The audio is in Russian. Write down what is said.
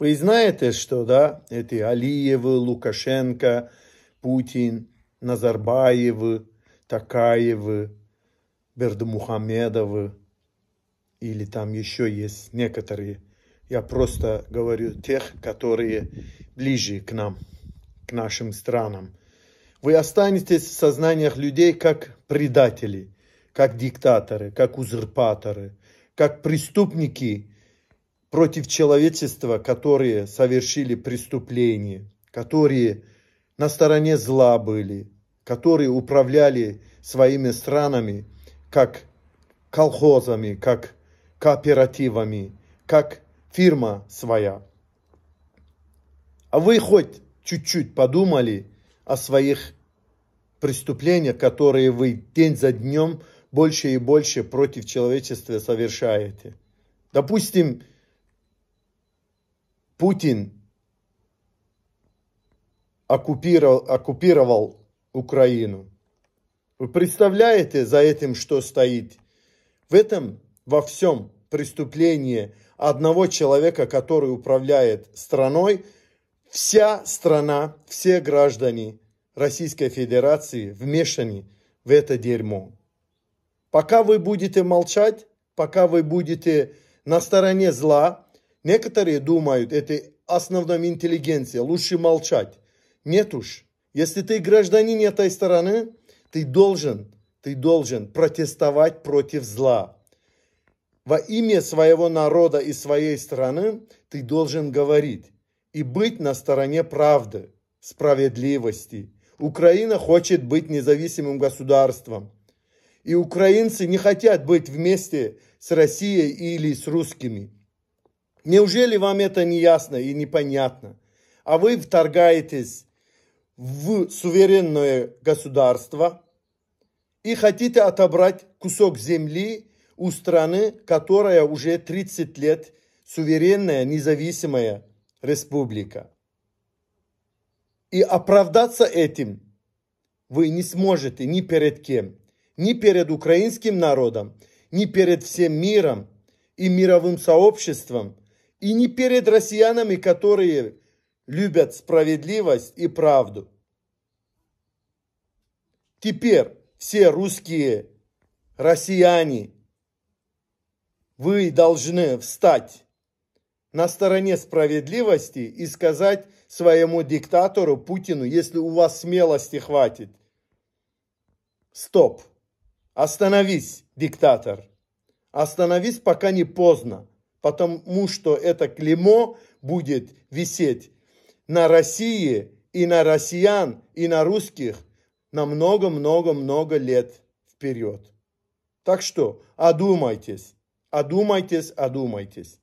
Вы знаете, что, да, эти Алиевы, Лукашенко, Путин, Назарбаевы, Такаевы, Бердмухамедовы, или там еще есть некоторые. Я просто говорю тех, которые ближе к нам, к нашим странам. Вы останетесь в сознаниях людей как предатели, как диктаторы, как узурпаторы, как преступники – против человечества, которые совершили преступления, которые на стороне зла были, которые управляли своими странами как колхозами, как кооперативами, как фирма своя. А вы хоть чуть-чуть подумали о своих преступлениях, которые вы день за днем больше и больше против человечества совершаете. Допустим, Путин оккупировал, оккупировал Украину. Вы представляете за этим, что стоит? В этом во всем преступление одного человека, который управляет страной, вся страна, все граждане Российской Федерации вмешаны в это дерьмо. Пока вы будете молчать, пока вы будете на стороне зла, Некоторые думают, это основном интеллигенция, лучше молчать. Нет уж. Если ты гражданин этой стороны, ты должен, ты должен протестовать против зла. Во имя своего народа и своей страны ты должен говорить и быть на стороне правды, справедливости. Украина хочет быть независимым государством. И украинцы не хотят быть вместе с Россией или с русскими. Неужели вам это не ясно и непонятно? А вы вторгаетесь в суверенное государство и хотите отобрать кусок земли у страны, которая уже 30 лет суверенная, независимая республика. И оправдаться этим вы не сможете ни перед кем, ни перед украинским народом, ни перед всем миром и мировым сообществом, и не перед россиянами, которые любят справедливость и правду. Теперь все русские россияне, вы должны встать на стороне справедливости и сказать своему диктатору Путину, если у вас смелости хватит, стоп, остановись, диктатор, остановись, пока не поздно потому что это клеймо будет висеть на России и на россиян, и на русских на много-много-много лет вперед. Так что одумайтесь, одумайтесь, одумайтесь.